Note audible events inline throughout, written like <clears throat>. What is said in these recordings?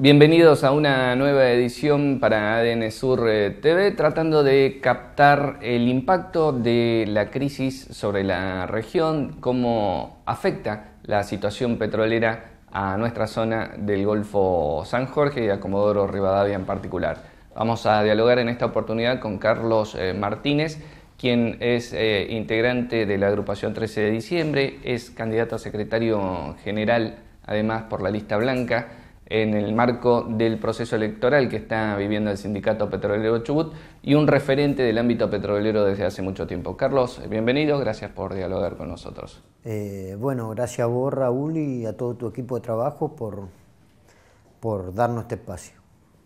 Bienvenidos a una nueva edición para ADN Sur eh, TV, tratando de captar el impacto de la crisis sobre la región, cómo afecta la situación petrolera a nuestra zona del Golfo San Jorge y a Comodoro Rivadavia en particular. Vamos a dialogar en esta oportunidad con Carlos eh, Martínez, quien es eh, integrante de la agrupación 13 de diciembre, es candidato a secretario general, además por la lista blanca en el marco del proceso electoral que está viviendo el sindicato petrolero Chubut y un referente del ámbito petrolero desde hace mucho tiempo. Carlos, bienvenido, gracias por dialogar con nosotros. Eh, bueno, gracias a vos Raúl y a todo tu equipo de trabajo por, darnos este espacio.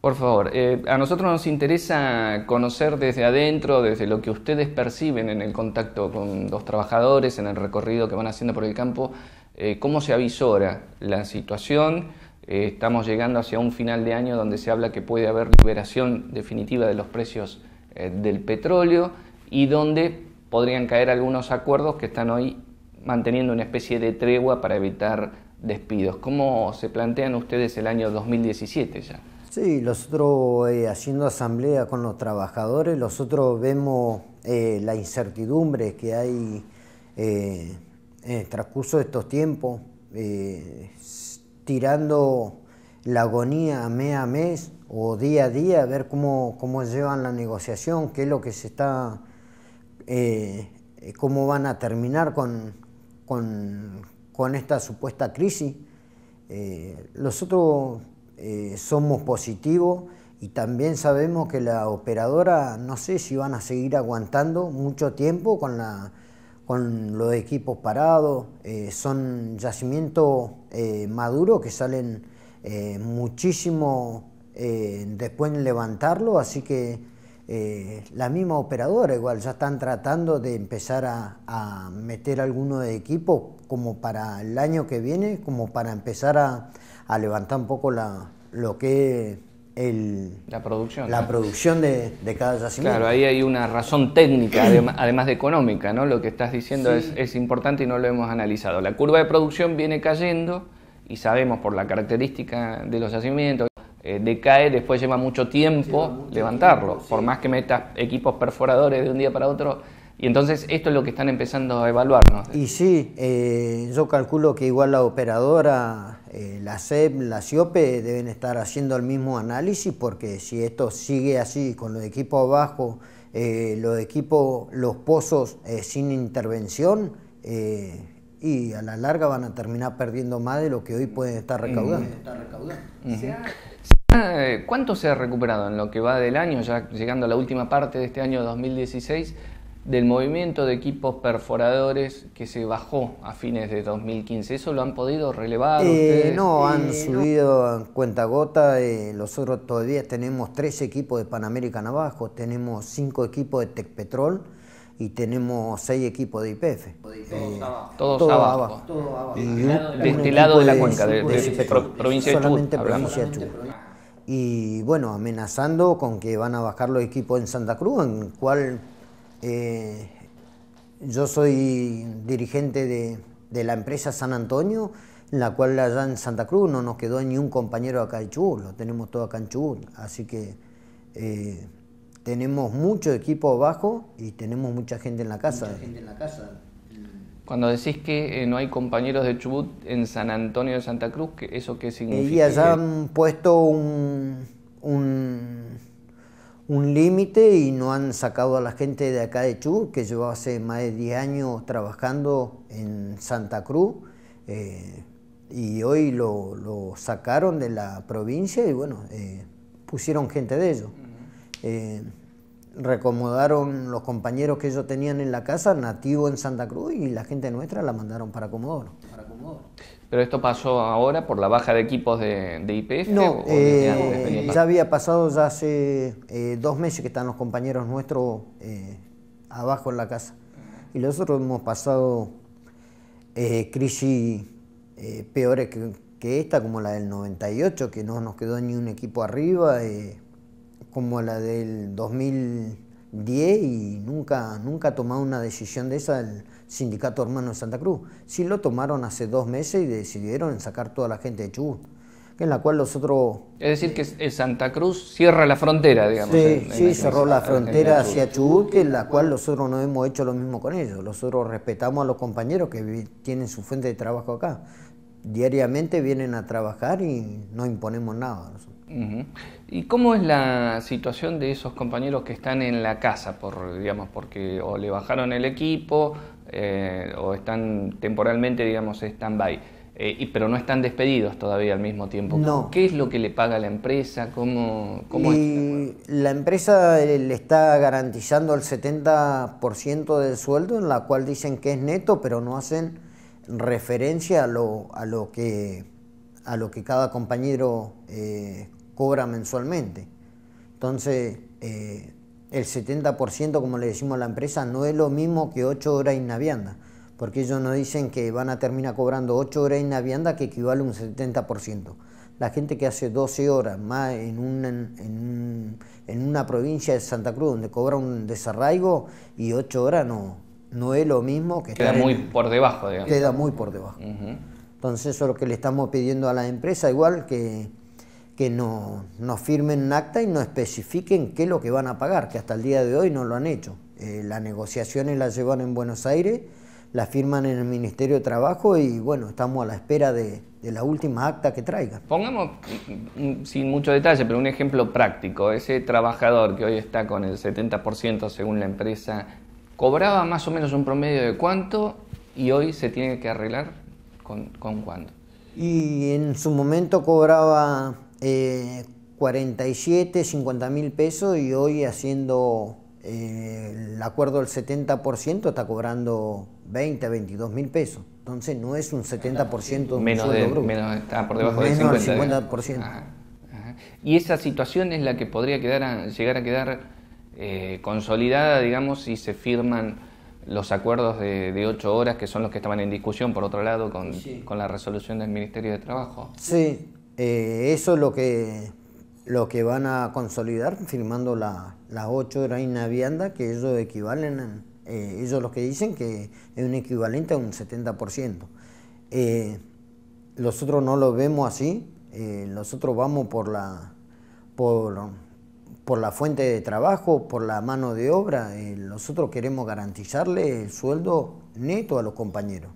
Por favor, eh, a nosotros nos interesa conocer desde adentro, desde lo que ustedes perciben en el contacto con los trabajadores, en el recorrido que van haciendo por el campo, eh, cómo se avisora la situación eh, estamos llegando hacia un final de año donde se habla que puede haber liberación definitiva de los precios eh, del petróleo y donde podrían caer algunos acuerdos que están hoy manteniendo una especie de tregua para evitar despidos. ¿Cómo se plantean ustedes el año 2017 ya? Sí, nosotros eh, haciendo asamblea con los trabajadores, nosotros vemos la incertidumbre que hay en el transcurso de estos tiempos tirando la agonía mes a mes o día a día, a ver cómo, llevan la negociación, qué es lo que se está, eh, eh, cómo van a terminar con, con, esta supuesta crisis. Eh, nosotros somos positivos y también sabemos que la operadora, no sé si van a seguir aguantando mucho tiempo con la con los equipos parados, eh, son yacimientos eh, maduros que salen eh, muchísimo después de levantarlo, así que la misma operadora igual ya están tratando de empezar a, meter algunos equipos como para el año que viene, como para empezar a, levantar un poco la, lo que la producción, la producción de, cada yacimiento. Claro, ahí hay una razón técnica, <clears throat> además de económica, ¿no? Lo que estás diciendo es, importante y no lo hemos analizado. La curva de producción viene cayendo y sabemos por la característica de los yacimientos, eh, decae, después lleva mucho tiempo levantarlo. Por más que metas equipos perforadores de un día para otro, y entonces esto es lo que están empezando a evaluar, ¿no? Y sí, eh, yo calculo que igual la operadora, eh, la SEP, la CIOPE deben estar haciendo el mismo análisis porque si esto sigue así con los equipos abajo, eh, los equipos, los pozos sin intervención, y a la larga van a terminar perdiendo más de lo que hoy pueden estar mm. recaudando. ¿Cuánto se ha recuperado en lo que va del año, ya llegando a la última parte de este año 2016? del movimiento de equipos perforadores que se bajó a fines de 2015. ¿Eso lo han podido relevar eh, No, eh, han subido en cuenta gota. Eh, nosotros todavía tenemos tres equipos de Panamérica abajo, tenemos cinco equipos de Tecpetrol y tenemos seis equipos de IPF. Todos, abajo. Todos, abajo. de, este lado de la cuenca, de, provincia de Chubut. Provincia y bueno, amenazando con que van a bajar los equipos en Santa Cruz, en cual eh, yo soy dirigente de, la empresa San Antonio, la cual allá en Santa Cruz no nos quedó ni un compañero acá de Chubut, lo tenemos todo acá en Chubut. Así que eh, tenemos mucho equipo abajo y tenemos mucha gente en la casa. gente en la casa. Cuando decís que eh, no hay compañeros de Chubut en San Antonio de Santa Cruz, ¿eso qué significa? Y allá han puesto un un límite y no han sacado a la gente de acá de Chu, que llevaba hace más de 10 años trabajando en Santa Cruz. Eh, y hoy lo, sacaron de la provincia y bueno, eh, pusieron gente de ellos. Eh, recomodaron los compañeros que ellos tenían en la casa, nativo en Santa Cruz, y la gente nuestra la mandaron para Comodoro. Para Comodoro. Pero esto pasó ahora por la baja de equipos de YPF? No, eh, ya había pasado ya hace eh, dos meses que están los compañeros nuestros eh, abajo en la casa. Y nosotros hemos pasado crisis peores que, esta, como la del 98, que no nos quedó ni un equipo arriba, como la del 2010 y nunca, nunca ha tomado una decisión de esa. Sindicato Hermano de Santa Cruz. Sí lo tomaron hace dos meses y decidieron sacar toda la gente de Chubut, en la cual nosotros... Es decir, que Santa Cruz cierra la frontera, digamos. Sí, sí cerró la frontera hacia Chubut, en la cual nosotros no hemos hecho lo mismo con ellos. Nosotros respetamos a los compañeros que tienen su fuente de trabajo acá. Diariamente vienen a trabajar y no imponemos nada. ¿Y cómo es la situación de esos compañeros que están en la casa, digamos, porque o le bajaron el equipo eh, o están temporalmente, digamos, stand-by, eh, pero no están despedidos todavía al mismo tiempo. ¿Qué es lo que le paga la empresa? ¿Cómo, La empresa eh, le está garantizando el 70% del sueldo, en la cual dicen que es neto, pero no hacen referencia a lo, a lo, que, a lo que cada compañero cobra mensualmente. Entonces, eh, el 70%, como le decimos a la empresa, no es lo mismo que 8 horas en vianda, porque ellos nos dicen que van a terminar cobrando 8 horas en vianda que equivale a un 70%. La gente que hace 12 horas más en una, en, en una provincia de Santa Cruz donde cobra un desarraigo y 8 horas no, no es lo mismo que... Queda muy por debajo, digamos. Queda muy por debajo. Entonces eso es lo que le estamos pidiendo a la empresa, igual que que no, firmen un acta y no especifiquen qué es lo que van a pagar, que hasta el día de hoy no lo han hecho. Eh, las negociaciones las llevan en Buenos Aires, las firman en el Ministerio de Trabajo y bueno, estamos a la espera de, la última acta que traigan. Pongamos, mm, mm, sin mucho detalle, pero un ejemplo práctico. Ese trabajador que hoy está con el 70% según la empresa, ¿cobraba más o menos un promedio de cuánto y hoy se tiene que arreglar con, con cuánto? Y en su momento cobraba eh, 47, 50 mil pesos y hoy haciendo eh, el acuerdo del 70% está cobrando 20, 22 mil pesos. Entonces no es un 70% menos de, Menos, está por debajo del 50. Y esa situación es la que podría quedar a, llegar a quedar eh, consolidada, digamos, si se firman los acuerdos de, ocho horas, que son los que estaban en discusión, por otro lado, con, con la resolución del Ministerio de Trabajo. Sí, eh, eso es lo que, lo que van a consolidar firmando las la ocho reinas vianda, que ellos equivalen, eh, ellos los que dicen que es un equivalente a un 70%. Eh, nosotros no lo vemos así, nosotros vamos por la, por, la fuente de trabajo, por la mano de obra, nosotros queremos garantizarle el sueldo neto a los compañeros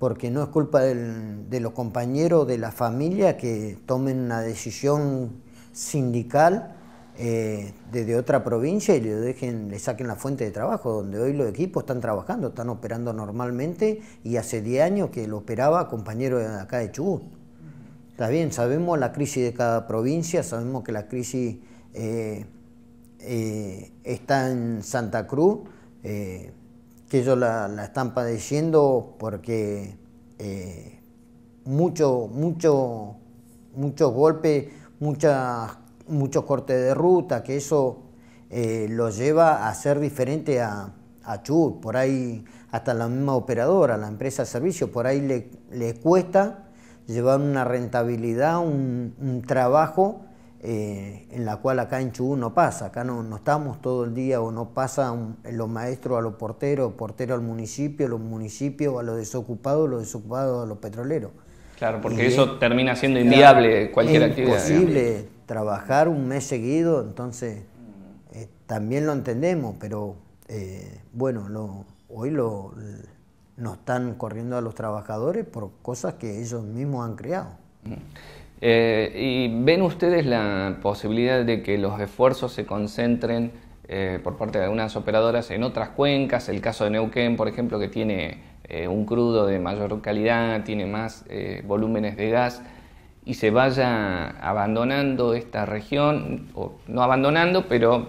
porque no es culpa de los compañeros, de la familia, que tomen una decisión sindical eh, desde otra provincia y le, dejen, le saquen la fuente de trabajo, donde hoy los equipos están trabajando, están operando normalmente y hace 10 años que lo operaba compañero de acá de Chubut. Está bien, sabemos la crisis de cada provincia, sabemos que la crisis eh, eh, está en Santa Cruz que ellos la, están padeciendo porque eh, mucho, mucho, muchos golpes, muchos cortes de ruta, que eso eh, los lleva a ser diferente a, a por ahí hasta la misma operadora, la empresa de servicio, por ahí le, cuesta llevar una rentabilidad, un trabajo eh, en la cual acá en Chubú no pasa, acá no, estamos todo el día o no pasa los maestros a los porteros, portero al municipio, los municipios a los desocupados, los desocupados a los petroleros. Claro, porque eso termina siendo inviable cualquier actividad. Es imposible trabajar un mes seguido, entonces eh, también lo entendemos, pero eh, bueno, hoy lo, nos están corriendo a los trabajadores por cosas que ellos mismos han creado. Mm. Eh, ¿Y ven ustedes la posibilidad de que los esfuerzos se concentren eh, por parte de algunas operadoras en otras cuencas? El caso de Neuquén, por ejemplo, que tiene eh, un crudo de mayor calidad, tiene más volúmenes de gas y se vaya abandonando esta región, o no abandonando, pero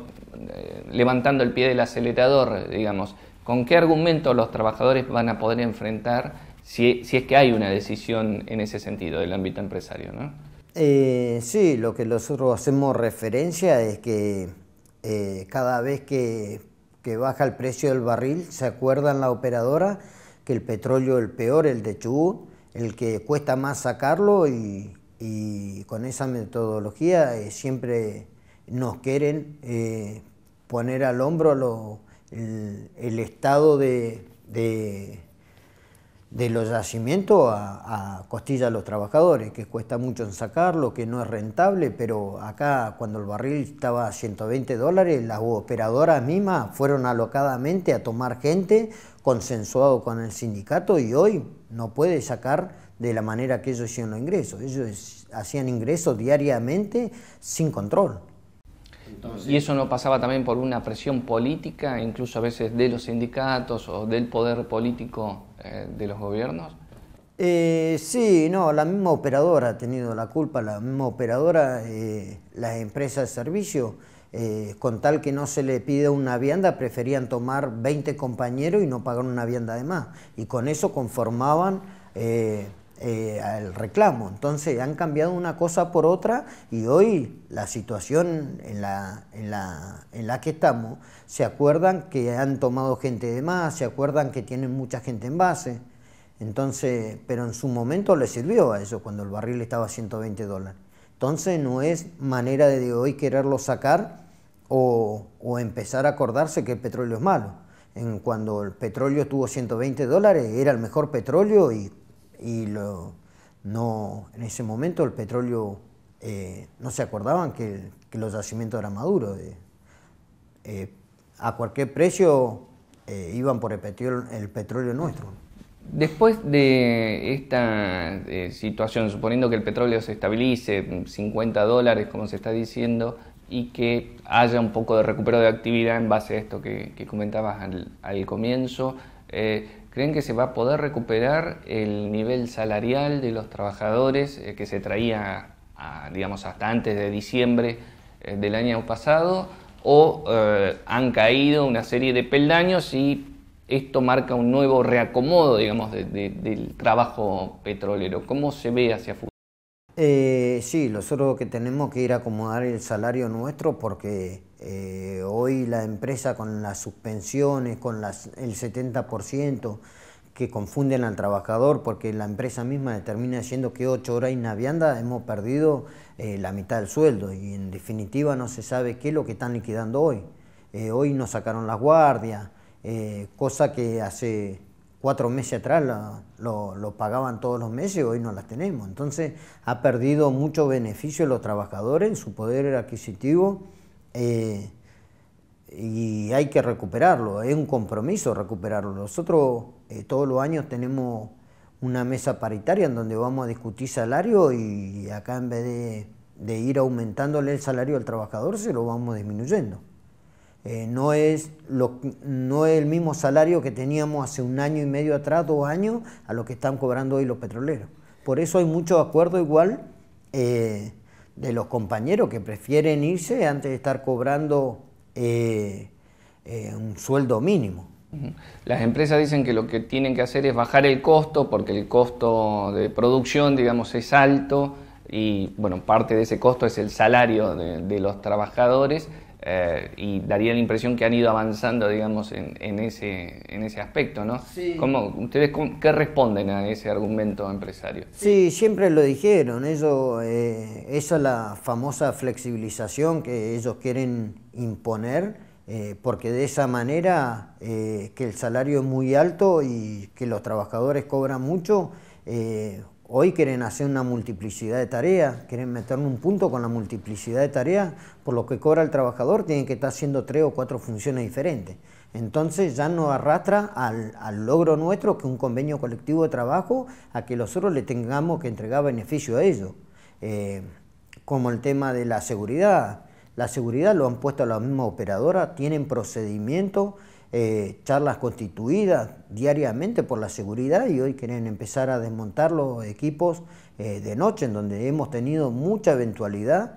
levantando el pie del acelerador, digamos. ¿Con qué argumento los trabajadores van a poder enfrentar? si, es que hay una decisión en ese sentido del ámbito empresario, ¿no? Eh, sí, lo que nosotros hacemos referencia es que eh, cada vez que, baja el precio del barril, se acuerdan la operadora que el petróleo es el peor, el de Chubut, el que cuesta más sacarlo y, con esa metodología eh, siempre nos quieren poner al hombro el, estado de de los yacimientos a, a, costilla los trabajadores, que cuesta mucho en sacarlo, que no es rentable, pero acá cuando el barril estaba a 120 dólares, las operadoras mismas fueron alocadamente a tomar gente consensuado con el sindicato y hoy no puede sacar de la manera que ellos hicieron los ingresos. Ellos hacían ingresos diariamente sin control y eso no pasaba también por una presión política, incluso a veces de los sindicatos o del poder político eh, de los gobiernos. Eh, sí, no, la misma operadora ha tenido la culpa, la misma operadora, eh, las empresas de servicio, con tal que no se le pida una vianda, preferían tomar 20 compañeros y no pagar una vianda de más. Y con eso conformaban el eh, al reclamo. Entonces han cambiado una cosa por otra y hoy la situación en la, la, en la que estamos, se acuerdan que han tomado gente de más, se acuerdan que tienen mucha gente en base. Entonces, pero en su momento le sirvió a eso cuando el barril estaba a 120 dólares. Entonces no es manera de hoy quererlo sacar o, o empezar a acordarse que el petróleo es malo. En cuando el petróleo estuvo 120 dólares, era el mejor petróleo y y lo, no, en ese momento el petróleo, eh, no se acordaban que, los yacimientos eran maduros. Eh, a cualquier precio eh, iban por el el petróleo nuestro. Después de esta situación, suponiendo que el petróleo se estabilice, 50 dólares como se está diciendo, y que haya un poco de recupero de actividad en base a esto que, que comentabas al, comienzo, ¿Creen que se va a poder recuperar el nivel salarial de los trabajadores eh, que se traía, digamos, hasta antes de diciembre eh, del año pasado? ¿O eh, han caído una serie de peldaños y esto marca un nuevo reacomodo, digamos, del trabajo petrolero? ¿Cómo se ve hacia futuro? sí, nosotros que tenemos que ir a acomodar el salario nuestro porque eh, hoy la empresa con las suspensiones, con el 70% que confunden al trabajador porque la empresa misma determina diciendo que 8 horas vianda hemos perdido eh, la mitad del sueldo y en definitiva no se sabe qué es lo que están liquidando hoy. Eh, hoy nos sacaron las guardias, cosa que hace cuatro meses atrás lo, pagaban todos los meses, y hoy no las tenemos. Entonces ha perdido mucho beneficio los trabajadores, su poder adquisitivo eh, y hay que recuperarlo, es un compromiso recuperarlo. Nosotros eh, todos los años tenemos una mesa paritaria en donde vamos a discutir salario y acá en vez de, ir aumentándole el salario al trabajador se lo vamos disminuyendo. Eh, no, es no es el mismo salario que teníamos hace un año y medio atrás, dos años, a lo que están cobrando hoy los petroleros. Por eso hay muchos acuerdos igual eh, de los compañeros que prefieren irse antes de estar cobrando eh, eh, un sueldo mínimo. Las empresas dicen que lo que tienen que hacer es bajar el costo porque el costo de producción, digamos, es alto y, bueno, parte de ese costo es el salario de los trabajadores eh, y daría la impresión que han ido avanzando, digamos, en, ese, en ese aspecto, ¿no? Sí. ¿Ustedes qué responden a ese argumento empresario? Sí, siempre lo dijeron, eso, eh, esa es la famosa flexibilización que ellos quieren imponer, eh, porque de esa manera que el salario es muy alto y que los trabajadores cobran mucho, Hoy quieren hacer una multiplicidad de tareas, quieren meter un punto con la multiplicidad de tareas, por lo que cobra el trabajador tiene que estar haciendo tres o cuatro funciones diferentes. Entonces ya no arrastra al, logro nuestro que un convenio colectivo de trabajo a que nosotros le tengamos que entregar beneficio a ellos. Eh, como el tema de la seguridad. La seguridad lo han puesto a la misma operadora, tienen procedimientos eh, charlas constituidas diariamente por la seguridad y hoy quieren empezar a desmontar los equipos eh, de noche, en donde hemos tenido mucha eventualidad.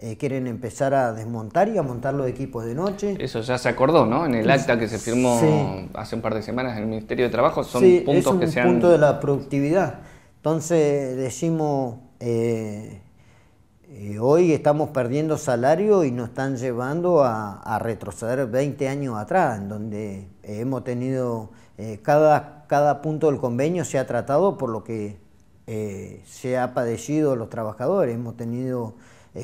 Eh, quieren empezar a desmontar y a montar los equipos de noche. Eso ya se acordó, ¿no? En el acta que se firmó hace un par de semanas en el Ministerio de Trabajo, son puntos que se han... punto de la productividad. Entonces decimos, eh, hoy estamos perdiendo salario y nos están llevando a, retroceder 20 años atrás, en donde hemos tenido, eh, cada, cada punto del convenio se ha tratado por lo que eh, se ha padecido los trabajadores. Hemos tenido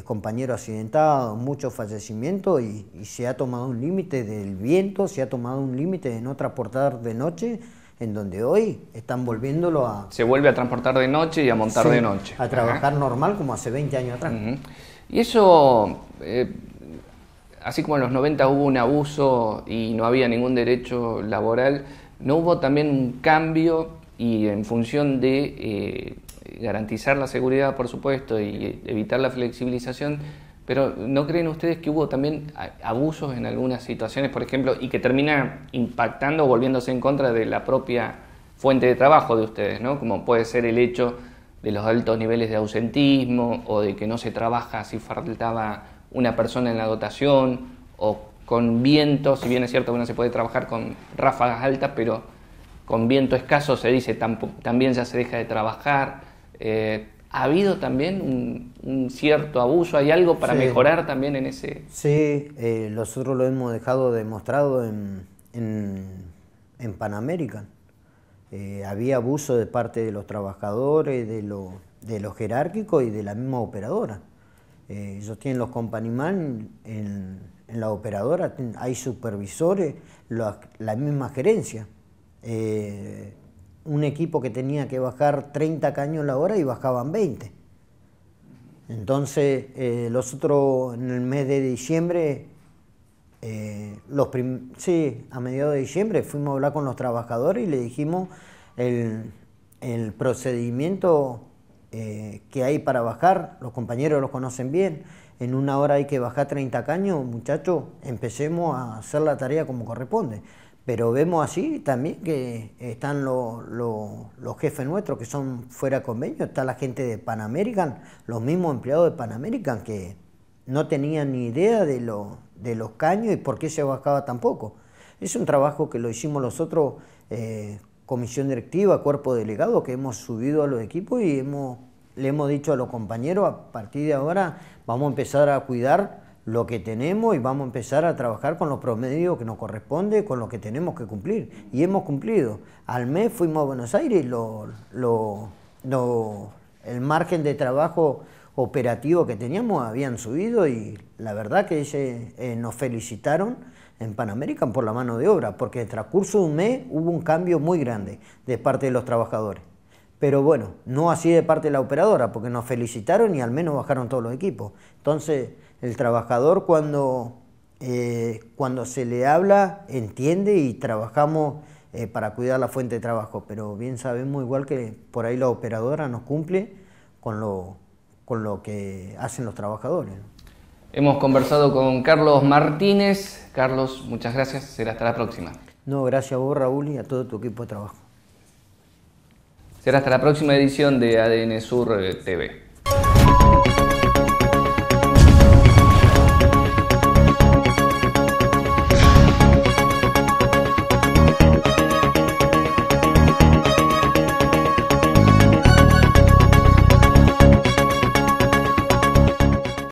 compañeros accidentados, muchos fallecimientos y, y se ha tomado un límite del viento, se ha tomado un límite de no transportar de noche en donde hoy están volviéndolo a... Se vuelve a transportar de noche y a montar de noche. A trabajar normal como hace 20 años atrás. Y eso, eh, así como en los 90 hubo un abuso y no había ningún derecho laboral, ¿no hubo también un cambio y en función de eh, garantizar la seguridad, por supuesto, y evitar la flexibilización? Pero ¿no creen ustedes que hubo también abusos en algunas situaciones, por ejemplo, y que termina impactando volviéndose en contra de la propia fuente de trabajo de ustedes, ¿no? Como puede ser el hecho de los altos niveles de ausentismo o de que no se trabaja si faltaba una persona en la dotación o con viento, si bien es cierto que uno se puede trabajar con ráfagas altas, pero con viento escaso se dice también ya se deja de trabajar. Eh, ha habido también un, cierto abuso, hay algo para mejorar también en ese... Sí, eh, nosotros lo hemos dejado demostrado en, Panamérica. Eh, había abuso de parte de los trabajadores, de, de los jerárquicos y de la misma operadora. Eh, ellos tienen los Companyman en, la operadora, hay supervisores, la, misma gerencia un equipo que tenía que bajar 30 caños la hora y bajaban 20. Entonces, eh, los en el mes de diciembre, eh, los a mediados de diciembre fuimos a hablar con los trabajadores y le dijimos el, procedimiento eh, que hay para bajar, los compañeros los conocen bien, en una hora hay que bajar 30 caños, muchachos, empecemos a hacer la tarea como corresponde. Pero vemos así también que están los, jefes nuestros que son fuera convenio, está la gente de Panamerican, los mismos empleados de Panamerican que no tenían ni idea de, lo, los caños y por qué se bajaba tampoco. Es un trabajo que lo hicimos nosotros, eh, comisión directiva, cuerpo delegado, que hemos subido a los equipos y hemos, le hemos dicho a los compañeros, a partir de ahora vamos a empezar a cuidar lo que tenemos y vamos a empezar a trabajar con los promedios que nos corresponde, con lo que tenemos que cumplir. Y hemos cumplido. Al mes fuimos a Buenos Aires lo, el margen de trabajo operativo que teníamos habían subido y la verdad que eh, nos felicitaron en Panamérica por la mano de obra, porque en transcurso de un mes hubo un cambio muy grande de parte de los trabajadores. Pero bueno, no así de parte de la operadora, porque nos felicitaron y al menos bajaron todos los equipos. Entonces, el trabajador cuando, eh, cuando se le habla entiende y trabajamos eh, para cuidar la fuente de trabajo, pero bien sabemos igual que por ahí la operadora nos cumple con lo, con lo que hacen los trabajadores. Hemos conversado con Carlos Martínez. Carlos, muchas gracias. Será hasta la próxima. No, gracias a vos, Raúl, y a todo tu equipo de trabajo. Será hasta la próxima edición de ADN Sur eh, TV.